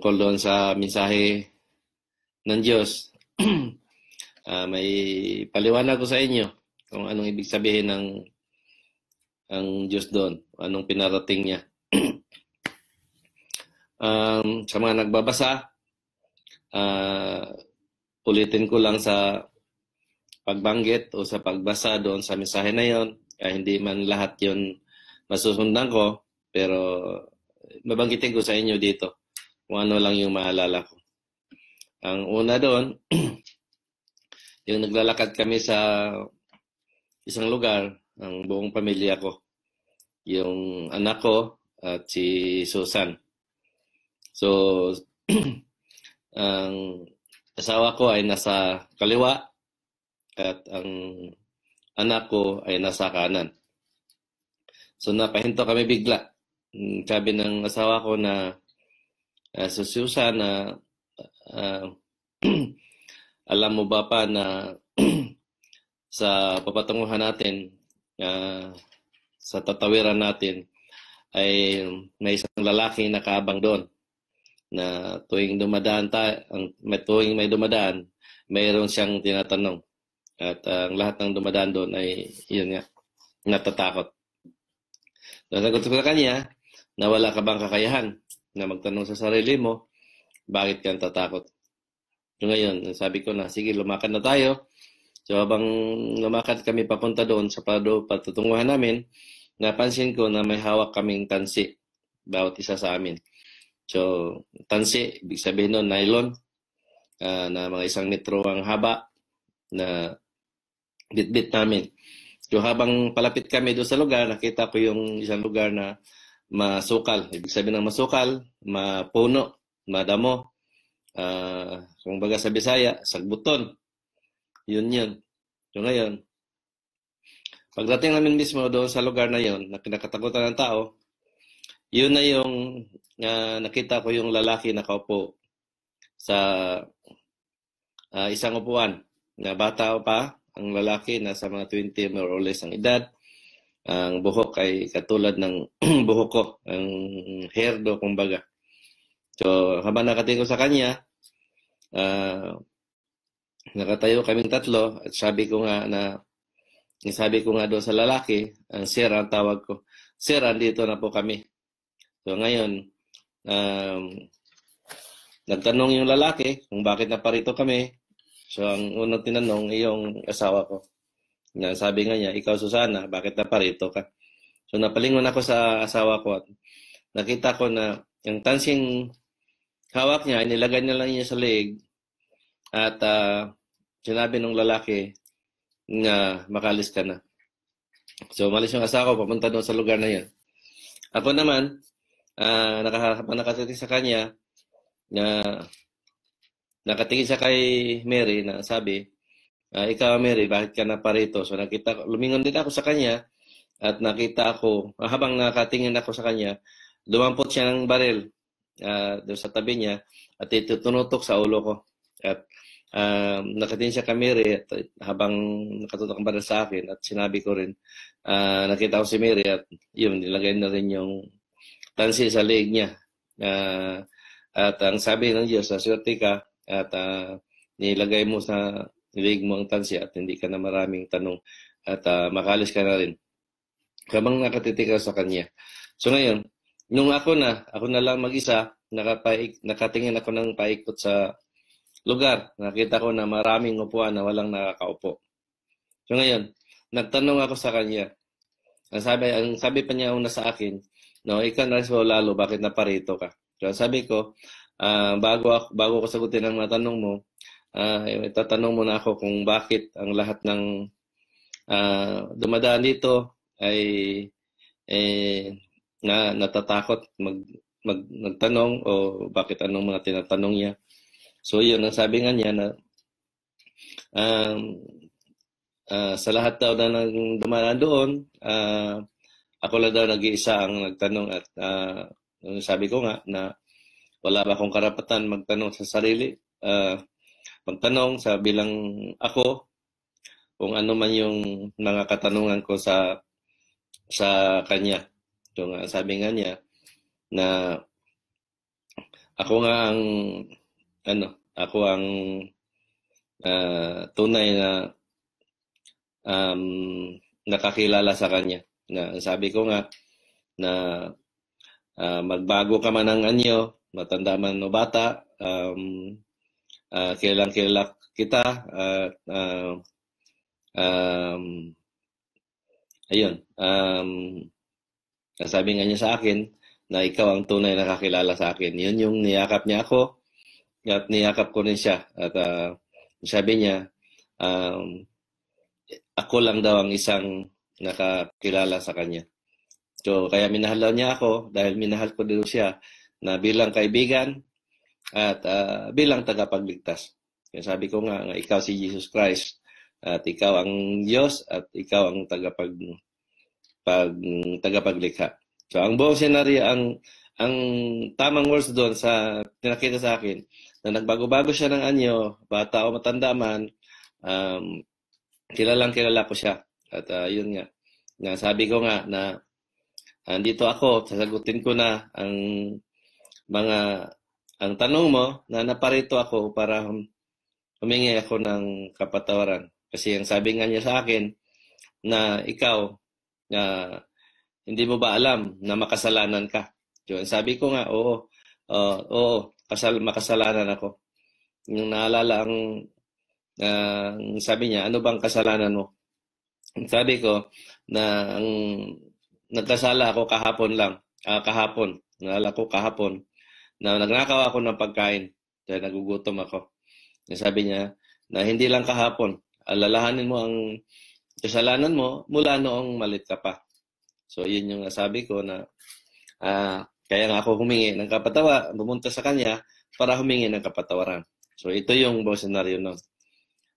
tungkol doon sa mensahe ng Diyos. uh, may paliwanag ko sa inyo kung anong ibig sabihin ng ang Diyos doon, anong pinarating niya. um, sa mga nagbabasa, uh, ulitin ko lang sa pagbanggit o sa pagbasa doon sa mensahe na yon. Kaya hindi man lahat yon masusundan ko, pero mabanggitin ko sa inyo dito kung ano lang yung maalala ko. Ang una doon, yung naglalakad kami sa isang lugar, ang buong pamilya ko. Yung anak ko at si Susan. So, ang asawa ko ay nasa kaliwa at ang anak ko ay nasa kanan. So, napahinto kami bigla. Sabi ng asawa ko na Uh, eh, so Susana, uh, alam mo ba pa na sa papatunguhan natin, uh, sa tatawiran natin, ay may isang lalaki nakaabang doon na tuwing dumadaan ta, ang, may, tuwing may dumadaan, mayroon siyang tinatanong. At ang lahat ng dumadaan doon ay, yun nga, natatakot. Nasagot ko sa kanya, na wala ka bang kakayahan? na magtanong sa sarili mo, bakit ka natatakot? So ngayon, sabi ko na, sige, lumakad na tayo. So habang lumakad kami papunta doon sa pado, patutunguhan namin, napansin ko na may hawak kaming tansi, bawat isa sa amin. So, tansi, ibig sabihin nun, nylon, uh, na mga isang metro ang haba na bitbit namin. So habang palapit kami doon sa lugar, nakita ko yung isang lugar na masukal. Ibig sabihin ng masukal, mapuno, madamo. Uh, kung baga sa Bisaya, sagbuton. Yun yun. So ngayon, pagdating namin mismo doon sa lugar na yon na kinakatakutan ng tao, yun na yung uh, nakita ko yung lalaki na nakaupo sa uh, isang upuan na bata pa ang lalaki na sa mga 20 more or less ang edad ang buhok ay katulad ng buhok ko, ang hairdo kumbaga. So habang nakatingin ko sa kanya, uh, nakatayo kaming tatlo at sabi ko nga na sabi ko nga doon sa lalaki, ang sir ang tawag ko. Sir, andito na po kami. So ngayon, um, nagtanong yung lalaki kung bakit na parito kami. So ang unang tinanong ay asawa ko. Na sabi nga niya, ikaw Susana, bakit na parito ka? So napalingon ako sa asawa ko at nakita ko na yung tansing hawak niya, inilagay niya lang niya sa leg at uh, sinabi ng lalaki na makalis ka na. So umalis yung asawa ko, papunta doon sa lugar na yan. Ako naman, uh, ah, nakatitig sa kanya na nakatingin siya kay Mary na sabi, uh, ikaw Mary, bakit ka na parito? So nakita lumingon din ako sa kanya at nakita ako, habang nakatingin ako sa kanya, lumampot siya ng baril uh, sa tabi niya at ito sa ulo ko. At uh, nakatingin siya kay Mary at habang nakatutok ang baril sa akin at sinabi ko rin, uh, nakita ko si Mary at yun, nilagay na rin yung tansi sa leeg niya. Uh, at ang sabi ng Diyos, swerte ka at uh, nilagay mo sa nilig mo ang tansya at hindi ka na maraming tanong at uh, makalis ka na rin. Kabang nakatitik sa kanya. So ngayon, nung ako na, ako na lang mag-isa, nakapaik, nakatingin ako ng paikot sa lugar. Nakita ko na maraming upuan na walang nakakaupo. So ngayon, nagtanong ako sa kanya. Ang sabi, ang sabi pa niya una sa akin, no, ikaw na so lalo, bakit naparito ka? So sabi ko, uh, bago, ako, bago ko sagutin ang natanong mo, uh, tatanong mo na ako kung bakit ang lahat ng uh, dumadaan dito ay eh, na natatakot mag, mag nagtanong o bakit anong mga tinatanong niya. So yun ang sabi nga niya na um, uh, sa lahat daw na nang dumadaan doon, uh, ako lang daw nag-iisa ang nagtanong at uh, sabi ko nga na wala ba akong karapatan magtanong sa sarili. Uh, magtanong sa bilang ako kung ano man yung mga katanungan ko sa sa kanya. So nga, sabi nga niya na ako nga ang ano, ako ang uh, tunay na um, nakakilala sa kanya. Na sabi ko nga na uh, magbago ka man ng anyo, matanda man o bata, um, uh, kilalang kilala kita at uh, um, um, ayun um, nasabi nga niya sa akin na ikaw ang tunay na kakilala sa akin yun yung niyakap niya ako at niyakap ko rin siya at uh, sabi niya um, ako lang daw ang isang nakakilala sa kanya so kaya minahal niya ako dahil minahal ko din siya na bilang kaibigan at uh, bilang tagapagligtas. Kaya sabi ko nga, nga ikaw si Jesus Christ at ikaw ang Diyos at ikaw ang tagapag pag tagapaglikha. So ang buong senaryo ang ang tamang words doon sa tinakita sa akin na nagbago-bago siya ng anyo, bata o matanda man, um, kilalang kilala ko siya. At uh, yun nga, nga sabi ko nga na andito ako, sasagutin ko na ang mga ang tanong mo, na naparito ako para humingi ako ng kapatawaran. Kasi ang sabi nga niya sa akin na ikaw, na hindi mo ba alam na makasalanan ka? Yun, sabi ko nga, oo, uh, oo, kasal, makasalanan ako. Yung naalala ang uh, sabi niya, ano bang kasalanan mo? Sabi ko na ang nagkasala ako kahapon lang, uh, kahapon, naalala ko kahapon na nagnakaw ako ng pagkain dahil nagugutom ako. Sabi niya na hindi lang kahapon, alalahanin mo ang kasalanan mo mula noong malit ka pa. So, yun yung nasabi ko na uh, kaya nga ako humingi ng kapatawa, bumunta sa kanya para humingi ng kapatawaran. So, ito yung buong senaryo nun.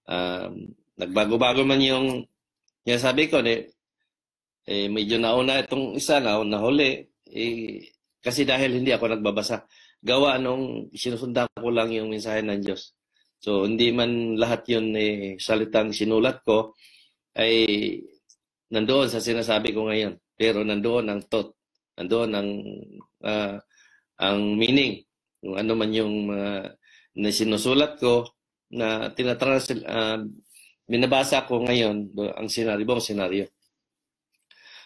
Um, nagbago-bago man yung, niya sabi ko, eh, eh, medyo nauna itong isa, na, huli, eh, kasi dahil hindi ako nagbabasa gawa nung sinusundan ko lang yung mensahe ng Diyos. So, hindi man lahat yun eh, salitang sinulat ko ay nandoon sa sinasabi ko ngayon. Pero nandoon ang thought, nandoon ang, uh, ang meaning, kung ano man yung uh, na sinusulat ko na tinatranslate, uh, binabasa ko ngayon ang senaryo, ang senaryo.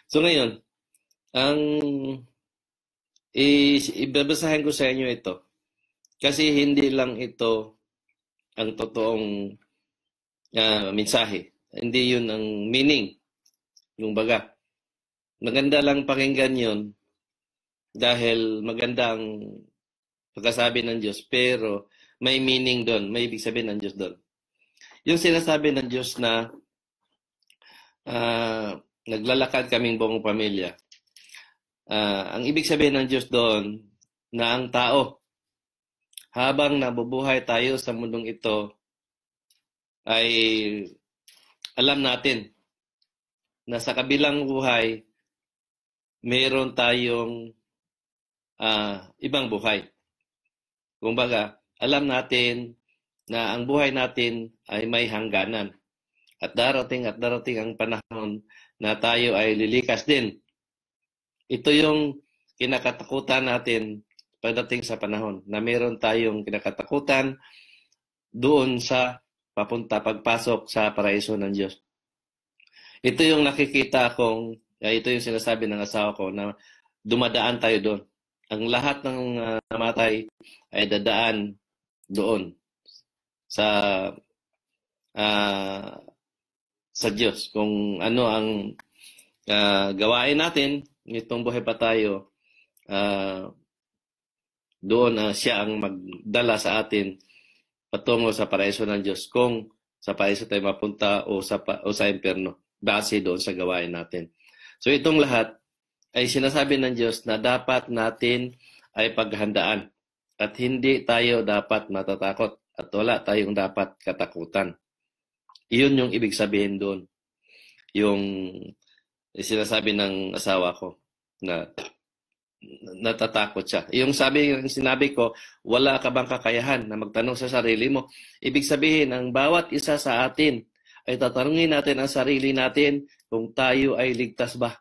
So ngayon, ang Ibabasahin ko sa inyo ito. Kasi hindi lang ito ang totoong uh, mensahe. Hindi yun ang meaning. Yung baga. Maganda lang pakinggan yun dahil maganda ang pagkasabi ng Diyos. Pero may meaning doon. May ibig sabihin ng Diyos doon. Yung sinasabi ng Diyos na uh, naglalakad kaming buong pamilya. Uh, ang ibig sabihin ng Diyos doon na ang tao habang nabubuhay tayo sa mundong ito ay alam natin na sa kabilang buhay mayroon tayong uh, ibang buhay. Kumbaga, alam natin na ang buhay natin ay may hangganan. At darating at darating ang panahon na tayo ay lilikas din ito yung kinakatakutan natin pagdating sa panahon na meron tayong kinakatakutan doon sa papunta pagpasok sa paraiso ng Diyos. Ito yung nakikita kong, eh, ito yung sinasabi ng asawa ko na dumadaan tayo doon. Ang lahat ng uh, namatay ay dadaan doon sa uh, sa Diyos kung ano ang uh, gawain natin nitong buhay pa tayo, uh, doon uh, siya ang magdala sa atin patungo sa paraiso ng Diyos kung sa paraiso tayo mapunta o sa, o sa impyerno base doon sa gawain natin. So itong lahat ay sinasabi ng Diyos na dapat natin ay paghandaan at hindi tayo dapat matatakot at wala tayong dapat katakutan. Iyon yung ibig sabihin doon. Yung eh, sinasabi ng asawa ko na natatakot siya. Yung sabi yung sinabi ko, wala ka bang kakayahan na magtanong sa sarili mo? Ibig sabihin, ang bawat isa sa atin ay tatanungin natin ang sarili natin kung tayo ay ligtas ba.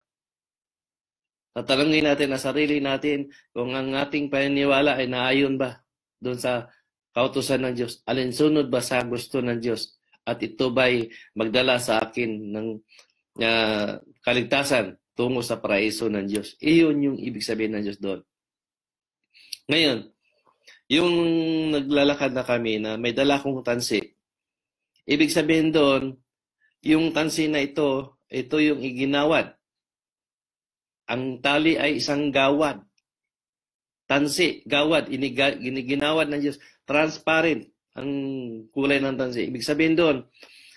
Tatanungin natin ang sarili natin kung ang ating paniniwala ay naayon ba doon sa kautusan ng Diyos. Alinsunod ba sa gusto ng Diyos? At ito ba'y magdala sa akin ng na kaligtasan tungo sa paraiso ng Diyos. Iyon yung ibig sabihin ng Diyos doon. Ngayon, yung naglalakad na kami na may dala kong tansi, ibig sabihin doon, yung tansi na ito, ito yung iginawad. Ang tali ay isang gawad. Tansi, gawad, iniga, iniginawad ng Diyos. Transparent ang kulay ng tansi. Ibig sabihin doon,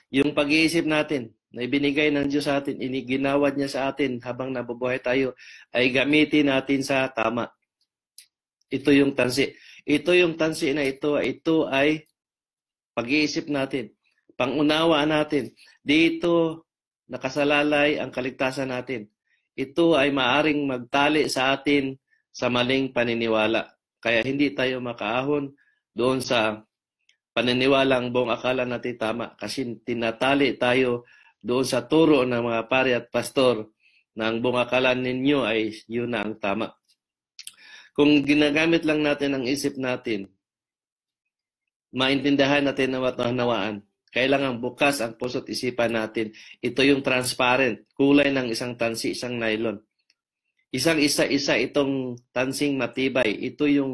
yung pag-iisip natin, na ibinigay ng Diyos sa atin, iniginawad niya sa atin habang nabubuhay tayo, ay gamitin natin sa tama. Ito yung tansi. Ito yung tansi na ito, ito ay pag-iisip natin, pangunawa natin. Dito nakasalalay ang kaligtasan natin. Ito ay maaring magtali sa atin sa maling paniniwala. Kaya hindi tayo makaahon doon sa paniniwala paniniwalang buong akala natin tama kasi tinatali tayo doon sa turo ng mga pare at pastor na ang bungakalan ninyo ay yun na ang tama. Kung ginagamit lang natin ang isip natin, maintindahan natin na matanawaan, kailangan bukas ang puso't isipan natin. Ito yung transparent, kulay ng isang tansi, isang nylon. Isang isa-isa itong tansing matibay. Ito yung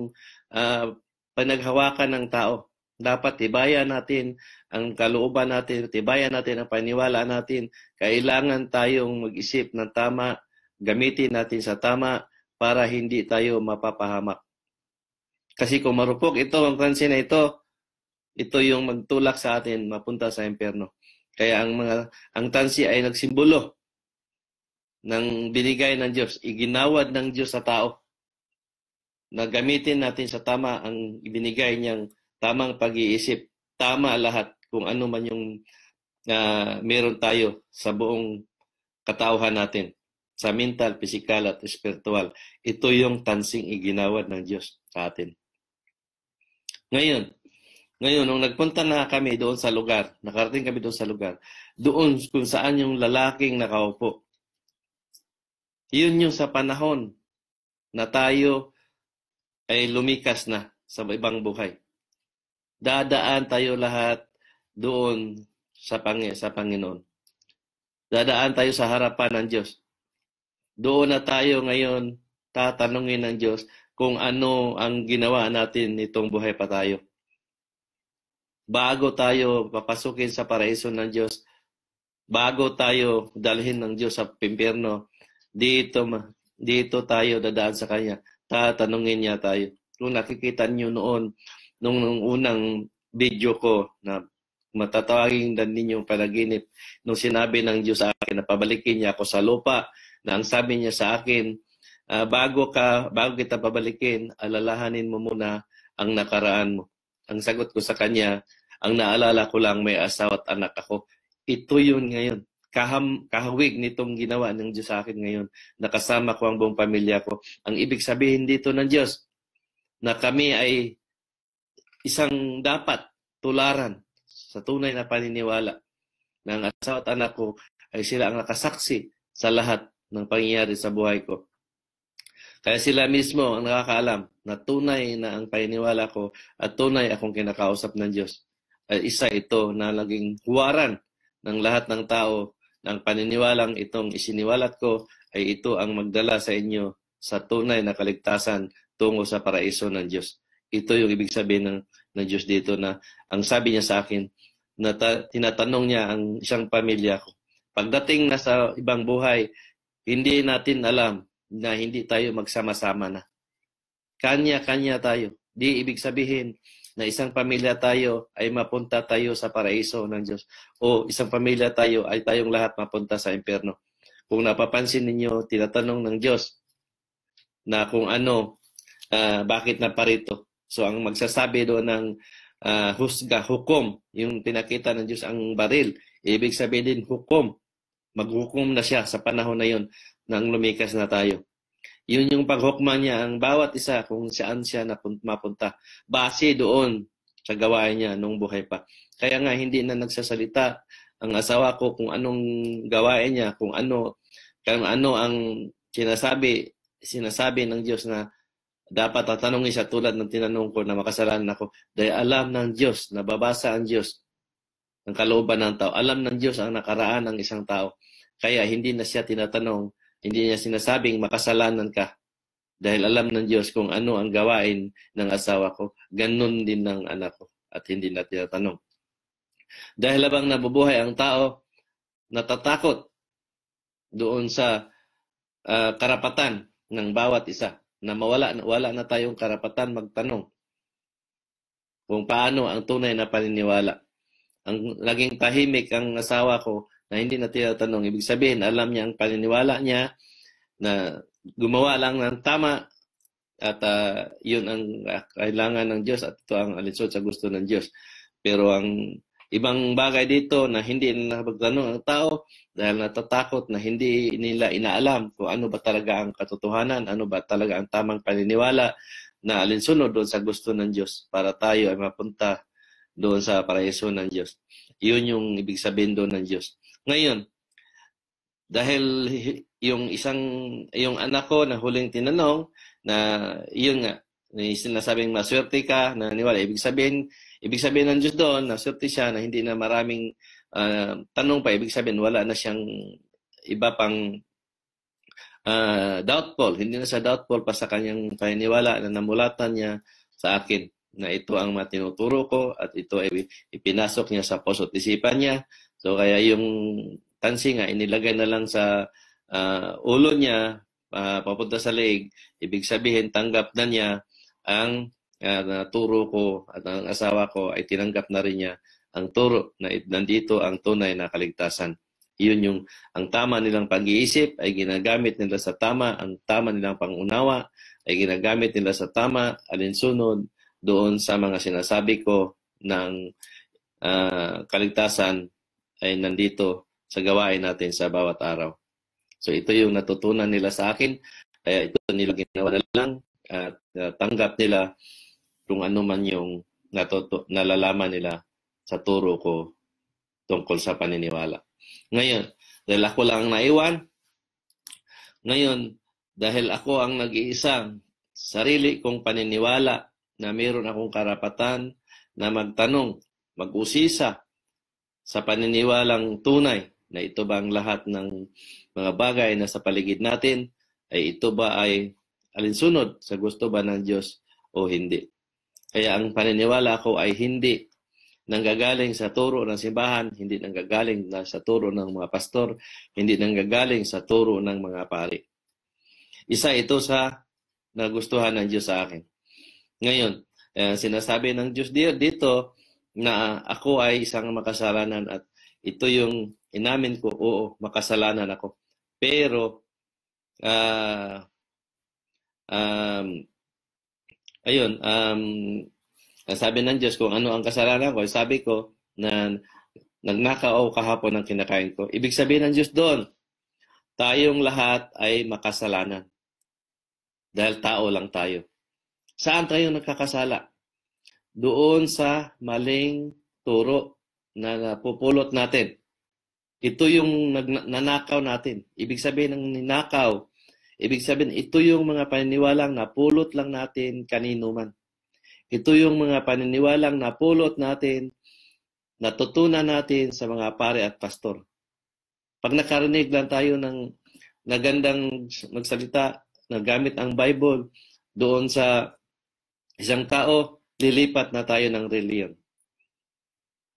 uh, ah, panaghawakan ng tao. Dapat tibayan natin ang kalooban natin, tibayan natin ang paniwala natin. Kailangan tayong mag-isip ng tama, gamitin natin sa tama para hindi tayo mapapahamak. Kasi kung marupok ito, ang kansin na ito, ito yung magtulak sa atin mapunta sa impyerno. Kaya ang mga ang tansi ay nagsimbolo ng binigay ng Diyos, iginawad ng Diyos sa tao na gamitin natin sa tama ang ibinigay niyang tamang pag-iisip, tama lahat kung ano man yung uh, meron tayo sa buong katauhan natin, sa mental, physical at spiritual. Ito yung tansing iginawad ng Diyos sa atin. Ngayon, ngayon, nung nagpunta na kami doon sa lugar, nakarating kami doon sa lugar, doon kung saan yung lalaking nakaupo. Yun yung sa panahon na tayo ay lumikas na sa ibang buhay. Dadaan tayo lahat doon sa, Pang sa Panginoon. Dadaan tayo sa harapan ng Diyos. Doon na tayo ngayon tatanungin ng Diyos kung ano ang ginawa natin nitong buhay pa tayo. Bago tayo papasukin sa paraiso ng Diyos, bago tayo dalhin ng Diyos sa pimpirno, dito, dito tayo dadaan sa Kanya. Tatanungin niya tayo. Kung nakikita niyo noon, nung, nung unang video ko na matatawagin din ninyong panaginip nung sinabi ng Diyos sa akin na pabalikin niya ako sa lupa na ang sabi niya sa akin uh, bago ka bago kita pabalikin alalahanin mo muna ang nakaraan mo ang sagot ko sa kanya ang naalala ko lang may asawa at anak ako ito yun ngayon kaham, kahawig nitong ginawa ng Diyos sa akin ngayon. Nakasama ko ang buong pamilya ko. Ang ibig sabihin dito ng Diyos, na kami ay isang dapat tularan sa tunay na paniniwala na ang asawa at anak ko ay sila ang nakasaksi sa lahat ng pangyayari sa buhay ko. Kaya sila mismo ang nakakaalam na tunay na ang paniniwala ko at tunay akong kinakausap ng Diyos. Ay isa ito na laging huwaran ng lahat ng tao na ang paniniwalang itong isiniwalat ko ay ito ang magdala sa inyo sa tunay na kaligtasan tungo sa paraiso ng Diyos. Ito yung ibig sabihin ng, ng Diyos dito na ang sabi niya sa akin, na ta- tinatanong niya ang isang pamilya ko. Pagdating na sa ibang buhay, hindi natin alam na hindi tayo magsama-sama na. Kanya-kanya tayo. Di ibig sabihin na isang pamilya tayo ay mapunta tayo sa paraiso ng Diyos. O isang pamilya tayo ay tayong lahat mapunta sa impyerno. Kung napapansin ninyo, tinatanong ng Diyos na kung ano, uh, bakit na parito. So ang magsasabi doon ng uh, husga, hukom, yung pinakita ng Diyos ang baril, ibig sabihin din hukom. Maghukom na siya sa panahon na yon nang lumikas na tayo. Yun yung paghukma niya ang bawat isa kung saan siya mapunta. Base doon sa gawain niya nung buhay pa. Kaya nga hindi na nagsasalita ang asawa ko kung anong gawain niya, kung ano, kung ano ang sinasabi, sinasabi ng Diyos na dapat tatanungin siya tulad ng tinanong ko na makasalanan ako dahil alam ng Diyos, nababasa ang Diyos ang kalooban ng tao. Alam ng Diyos ang nakaraan ng isang tao. Kaya hindi na siya tinatanong, hindi niya sinasabing makasalanan ka dahil alam ng Diyos kung ano ang gawain ng asawa ko. Ganun din ng anak ko at hindi na tinatanong. Dahil habang nabubuhay ang tao, natatakot doon sa uh, karapatan ng bawat isa na mawala wala na tayong karapatan magtanong kung paano ang tunay na paniniwala. Ang laging tahimik ang asawa ko na hindi na tinatanong. Ibig sabihin, alam niya ang paniniwala niya na gumawa lang ng tama at uh, yun ang ah, kailangan ng Diyos at ito ang alinsod sa gusto ng Diyos. Pero ang ibang bagay dito na hindi nakapagtanong ang tao dahil natatakot na hindi nila inaalam kung ano ba talaga ang katotohanan, ano ba talaga ang tamang paniniwala na alinsunod doon sa gusto ng Diyos para tayo ay mapunta doon sa paraiso ng Diyos. Yun yung ibig sabihin doon ng Diyos. Ngayon, dahil yung isang yung anak ko na huling tinanong na yun nga na sinasabing maswerte ka, na naniniwala. Ibig sabihin, ibig sabihin ng Diyos doon, naswerte siya na hindi na maraming uh, tanong pa. Ibig sabihin, wala na siyang iba pang uh, doubtful. Hindi na siya doubtful pa sa kanyang paniniwala na namulatan niya sa akin na ito ang matinuturo ko at ito ay ipinasok niya sa puso't isipan niya. So kaya yung tansi nga inilagay na lang sa uh, ulo niya uh, papunta sa leg, ibig sabihin tanggap na niya ang uh, turo ko at ang asawa ko ay tinanggap na rin niya ang turo na nandito ang tunay na kaligtasan. Iyon yung ang tama nilang pag-iisip ay ginagamit nila sa tama, ang tama nilang pangunawa ay ginagamit nila sa tama, alinsunod doon sa mga sinasabi ko ng uh, kaligtasan ay nandito sa gawain natin sa bawat araw. So ito yung natutunan nila sa akin, kaya ito nila ginawa na lang at uh, tanggap nila kung ano man yung natuto, nalalaman nila sa turo ko tungkol sa paniniwala. Ngayon, dahil ako lang ang naiwan, ngayon, dahil ako ang nag-iisang sarili kong paniniwala na mayroon akong karapatan na magtanong, mag-usisa sa paniniwalang tunay na ito ba ang lahat ng mga bagay na sa paligid natin ay ito ba ay alinsunod sa gusto ba ng Diyos o hindi. Kaya ang paniniwala ko ay hindi nanggagaling sa turo ng simbahan, hindi nanggagaling na sa turo ng mga pastor, hindi nanggagaling sa turo ng mga pari. Isa ito sa nagustuhan ng Diyos sa akin. Ngayon, eh, sinasabi ng Diyos dito na ako ay isang makasalanan at ito yung inamin ko, oo, makasalanan ako. Pero, uh, um, ayun, um, sabi ng Diyos kung ano ang kasalanan ko, sabi ko na nagnakaw kahapon ang kinakain ko. Ibig sabihin ng Diyos doon, tayong lahat ay makasalanan. Dahil tao lang tayo. Saan tayo nagkakasala? Doon sa maling turo na napupulot natin. Ito yung nanakaw natin. Ibig sabihin ng ninakaw Ibig sabihin, ito yung mga paniniwalang napulot lang natin kanino man. Ito yung mga paniniwalang napulot natin, natutunan natin sa mga pare at pastor. Pag nakarinig lang tayo ng nagandang magsalita, nagamit ang Bible doon sa isang tao, lilipat na tayo ng reliyon.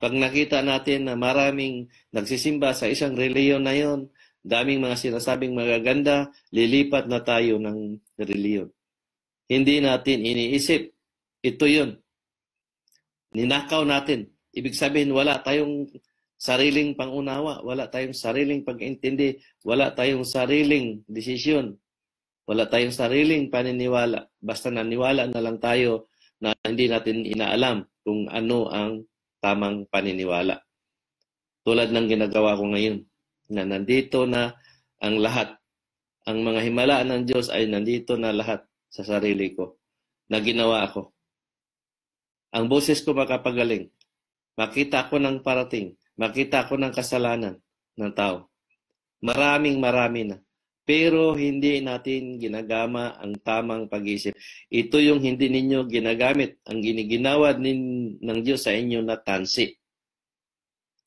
Pag nakita natin na maraming nagsisimba sa isang reliyon na yon, daming mga sinasabing magaganda, lilipat na tayo ng reliyon. Hindi natin iniisip. Ito yun. Ninakaw natin. Ibig sabihin, wala tayong sariling pangunawa, wala tayong sariling pag-intindi, wala tayong sariling desisyon, wala tayong sariling paniniwala. Basta naniwala na lang tayo na hindi natin inaalam kung ano ang tamang paniniwala. Tulad ng ginagawa ko ngayon na nandito na ang lahat. Ang mga himala ng Diyos ay nandito na lahat sa sarili ko, na ginawa ko. Ang boses ko makapagaling. Makita ko ng parating. Makita ko ng kasalanan ng tao. Maraming marami na. Pero hindi natin ginagama ang tamang pag-isip. Ito yung hindi ninyo ginagamit, ang giniginawad nin, ng Diyos sa inyo na tansi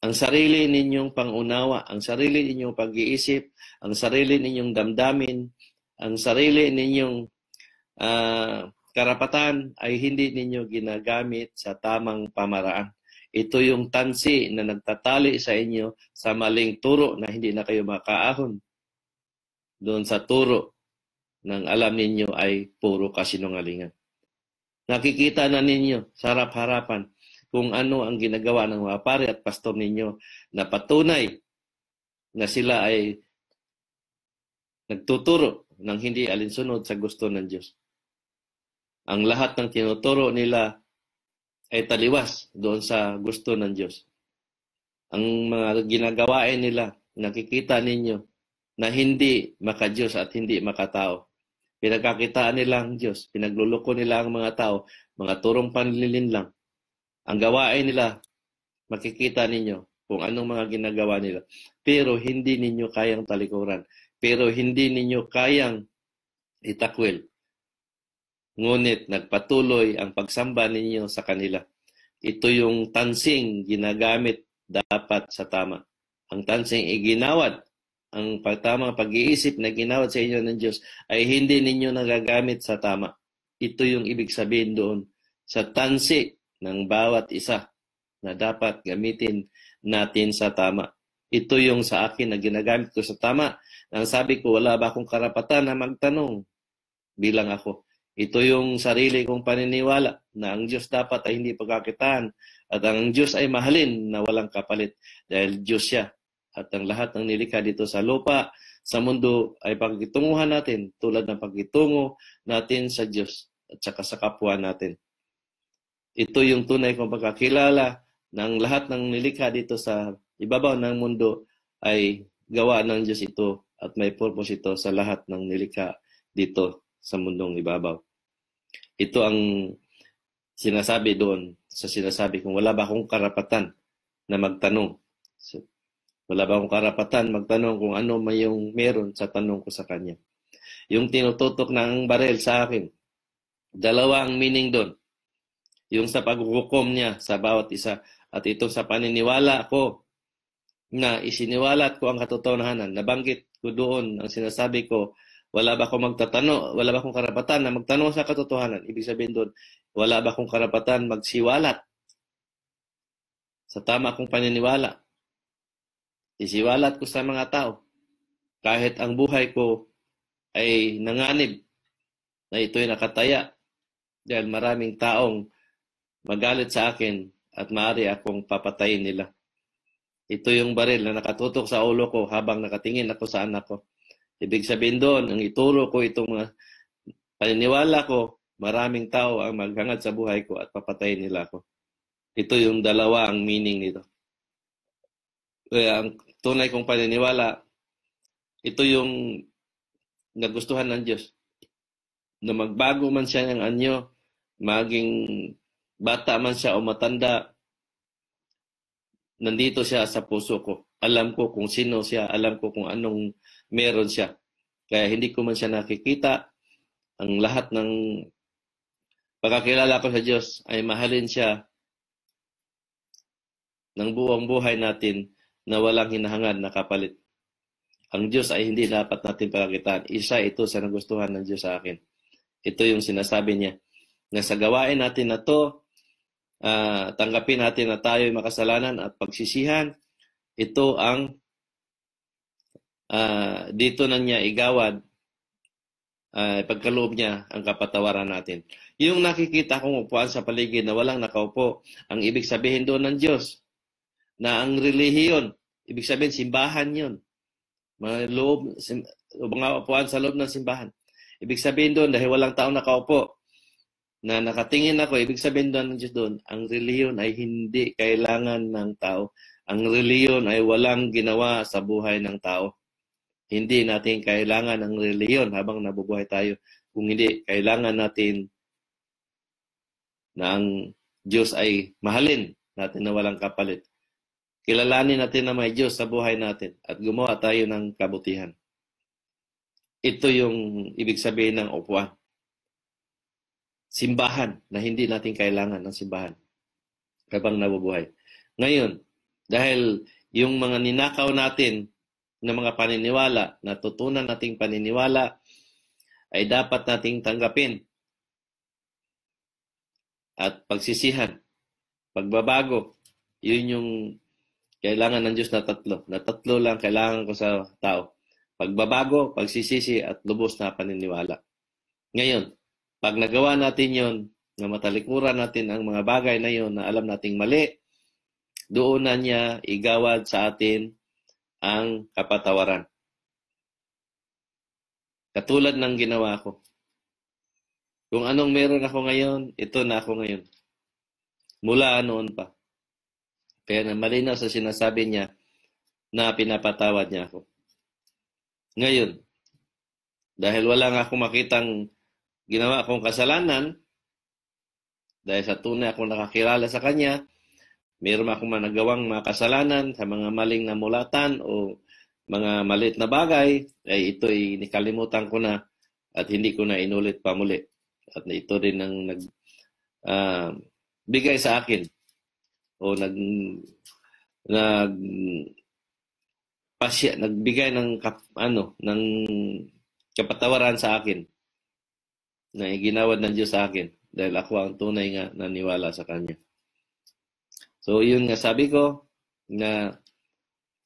ang sarili ninyong pangunawa, ang sarili ninyong pag-iisip, ang sarili ninyong damdamin, ang sarili ninyong uh, karapatan ay hindi ninyo ginagamit sa tamang pamaraan. Ito yung tansi na nagtatali sa inyo sa maling turo na hindi na kayo makaahon doon sa turo ng alam ninyo ay puro kasinungalingan. Nakikita na ninyo sa harap-harapan kung ano ang ginagawa ng mga pare at pastor ninyo na patunay na sila ay nagtuturo ng hindi alinsunod sa gusto ng Diyos. Ang lahat ng tinuturo nila ay taliwas doon sa gusto ng Diyos. Ang mga ginagawain nila, nakikita ninyo na hindi maka-Diyos at hindi makatao. Pinagkakitaan nila ang Diyos, pinagluluko nila ang mga tao, mga turong panlilin lang. Ang gawain nila, makikita ninyo kung anong mga ginagawa nila. Pero hindi ninyo kayang talikuran. Pero hindi ninyo kayang itakwil. Ngunit nagpatuloy ang pagsamba ninyo sa kanila. Ito yung tansing ginagamit dapat sa tama. Ang tansing iginawad, ang tamang pag-iisip na ginawad sa inyo ng Diyos ay hindi ninyo nagagamit sa tama. Ito yung ibig sabihin doon. Sa tansi ng bawat isa na dapat gamitin natin sa tama. Ito yung sa akin na ginagamit ko sa tama. Ang sabi ko, wala ba akong karapatan na magtanong bilang ako. Ito yung sarili kong paniniwala na ang Diyos dapat ay hindi pagkakitaan at ang Diyos ay mahalin na walang kapalit dahil Diyos siya. At ang lahat ng nilikha dito sa lupa, sa mundo ay pagkitunguhan natin tulad ng pagkitungo natin sa Diyos at saka sa kapwa natin. Ito yung tunay kong pagkakilala ng lahat ng nilikha dito sa ibabaw ng mundo ay gawa ng Diyos ito at may purpose ito sa lahat ng nilikha dito sa mundong ibabaw. Ito ang sinasabi doon sa sinasabi kung wala ba akong karapatan na magtanong. So, wala ba akong karapatan magtanong kung ano may yung meron sa tanong ko sa kanya. Yung tinututok ng barel sa akin, dalawa ang meaning doon yung sa paghukom niya sa bawat isa. At ito sa paniniwala ko na isiniwalat ko ang katotohanan. Nabanggit ko doon ang sinasabi ko, wala ba akong magtatano, wala ba akong karapatan na magtanong sa katotohanan? Ibig sabihin doon, wala ba akong karapatan magsiwalat sa tama kong paniniwala? Isiwalat ko sa mga tao kahit ang buhay ko ay nanganib na ito'y nakataya dahil maraming taong magalit sa akin at maaari akong papatayin nila. Ito yung baril na nakatutok sa ulo ko habang nakatingin ako sa anak ko. Ibig sabihin doon, ang ituro ko itong mga paniniwala ko, maraming tao ang maghangad sa buhay ko at papatayin nila ako. Ito yung dalawa ang meaning nito. Kaya ang tunay kong paniniwala, ito yung nagustuhan ng Diyos. Na magbago man siya ng anyo, maging bata man siya o matanda, nandito siya sa puso ko. Alam ko kung sino siya, alam ko kung anong meron siya. Kaya hindi ko man siya nakikita. Ang lahat ng pagkakilala ko sa Diyos ay mahalin siya ng buong buhay natin na walang hinahangad na kapalit. Ang Diyos ay hindi dapat natin pagkakitaan. Isa ito sa nagustuhan ng Diyos sa akin. Ito yung sinasabi niya. Na sa gawain natin na to, uh, tanggapin natin na tayo ay makasalanan at pagsisihan, ito ang uh, dito na niya igawad uh, ah, pagkaloob niya ang kapatawaran natin. Yung nakikita kong upuan sa paligid na walang nakaupo, ang ibig sabihin doon ng Diyos na ang relihiyon, ibig sabihin simbahan yun. mga loob, sim, mga upuan sa loob ng simbahan. Ibig sabihin doon, dahil walang tao nakaupo, na nakatingin ako, ibig sabihin doon ng Diyos doon, ang reliyon ay hindi kailangan ng tao. Ang reliyon ay walang ginawa sa buhay ng tao. Hindi natin kailangan ang reliyon habang nabubuhay tayo. Kung hindi, kailangan natin na ang Diyos ay mahalin natin na walang kapalit. Kilalanin natin na may Diyos sa buhay natin at gumawa tayo ng kabutihan. Ito yung ibig sabihin ng upuan simbahan na hindi natin kailangan ng simbahan habang nabubuhay. Ngayon, dahil yung mga ninakaw natin ng mga paniniwala, natutunan nating paniniwala, ay dapat nating tanggapin at pagsisihan, pagbabago. Yun yung kailangan ng Diyos na tatlo. Na tatlo lang kailangan ko sa tao. Pagbabago, pagsisisi, at lubos na paniniwala. Ngayon, pag nagawa natin yon na matalikuran natin ang mga bagay na yon na alam nating mali, doon na niya igawad sa atin ang kapatawaran. Katulad ng ginawa ko. Kung anong meron ako ngayon, ito na ako ngayon. Mula noon pa. Kaya na malinaw sa sinasabi niya na pinapatawad niya ako. Ngayon, dahil wala nga akong makitang ginawa akong kasalanan, dahil sa tunay akong nakakilala sa Kanya, mayroon akong managawang mga kasalanan sa mga maling namulatan o mga maliit na bagay, ay ito ay nikalimutan ko na at hindi ko na inulit pa muli. At ito rin ang nag, uh, bigay sa akin o nag, nag pasya, nagbigay ng kap, ano ng kapatawaran sa akin na iginawad ng Diyos sa akin dahil ako ang tunay nga naniwala sa Kanya. So, yun nga sabi ko na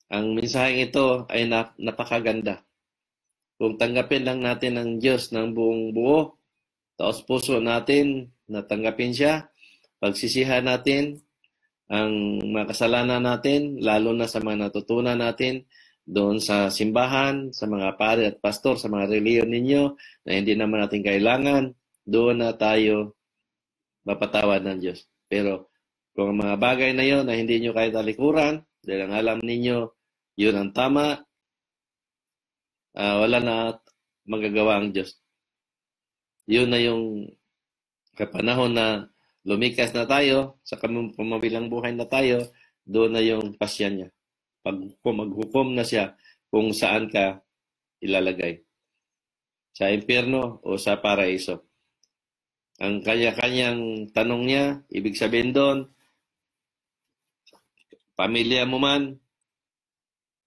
ang mensaheng ito ay napakaganda. Kung tanggapin lang natin ang Diyos ng buong buo, taos puso natin, na tanggapin siya, pagsisihan natin ang mga kasalanan natin, lalo na sa mga natutunan natin, doon sa simbahan, sa mga pare at pastor, sa mga reliyon ninyo na hindi naman natin kailangan, doon na tayo mapatawad ng Diyos. Pero kung ang mga bagay na yon na hindi nyo kahit alikuran, dahil ang alam ninyo, yun ang tama, uh, wala na magagawa ang Diyos. Yun na yung kapanahon na lumikas na tayo, sa pamabilang buhay na tayo, doon na yung pasya niya. Pag maghukom na siya, kung saan ka ilalagay. Sa impyerno o sa paraiso. Ang kanya-kanyang tanong niya, ibig sabihin doon, pamilya mo man,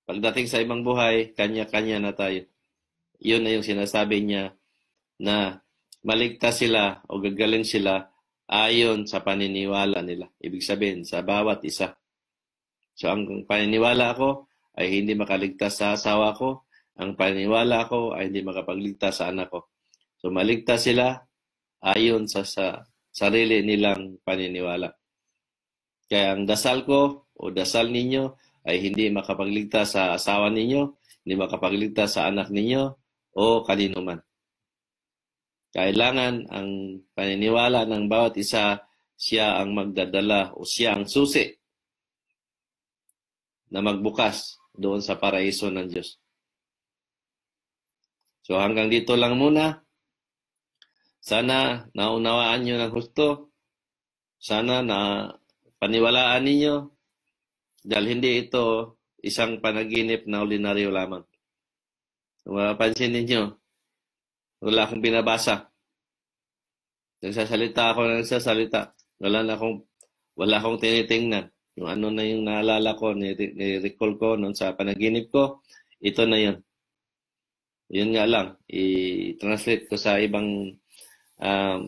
pagdating sa ibang buhay, kanya-kanya na tayo. Yun na yung sinasabi niya na maligtas sila o gagaling sila ayon sa paniniwala nila. Ibig sabihin, sa bawat isa. So ang paniniwala ko ay hindi makaligtas sa asawa ko. Ang paniniwala ko ay hindi makapagligtas sa anak ko. So maligtas sila ayon sa, sa sarili nilang paniniwala. Kaya ang dasal ko o dasal ninyo ay hindi makapagligtas sa asawa ninyo, hindi makapagligtas sa anak ninyo o kanino man. Kailangan ang paniniwala ng bawat isa siya ang magdadala o siya ang susi na magbukas doon sa paraiso ng Diyos. So hanggang dito lang muna. Sana naunawaan nyo ng gusto. Sana na paniwalaan ninyo dahil hindi ito isang panaginip na ordinaryo lamang. Kung mapapansin ninyo, wala akong binabasa. Nagsasalita ako ng nagsasalita. Wala na akong, wala akong tinitingnan. Yung ano na yung naalala ko, ni-recall ko noon sa panaginip ko, ito na yun. Yun nga lang, i-translate ko sa ibang um,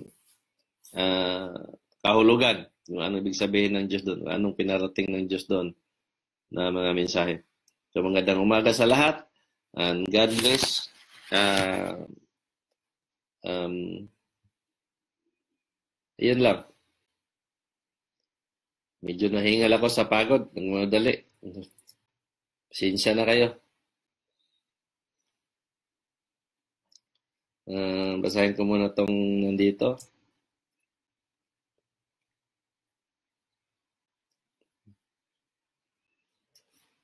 uh, kahulugan. Yung ano ibig sabihin ng Diyos doon, anong pinarating ng Diyos doon na mga mensahe. So magandang umaga sa lahat and God bless. Uh, um, yun lang. Medyo nahingal ako sa pagod ng madali. Pasensya na kayo. Uh, basahin ko muna tong nandito.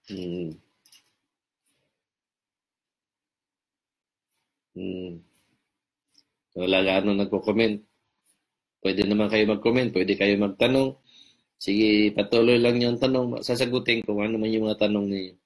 Hmm. Hmm. Wala gaano nagko-comment. Pwede naman kayo mag-comment, pwede kayo magtanong. Sige, patuloy lang yung tanong. Sasagutin ko ano man yung mga tanong ninyo.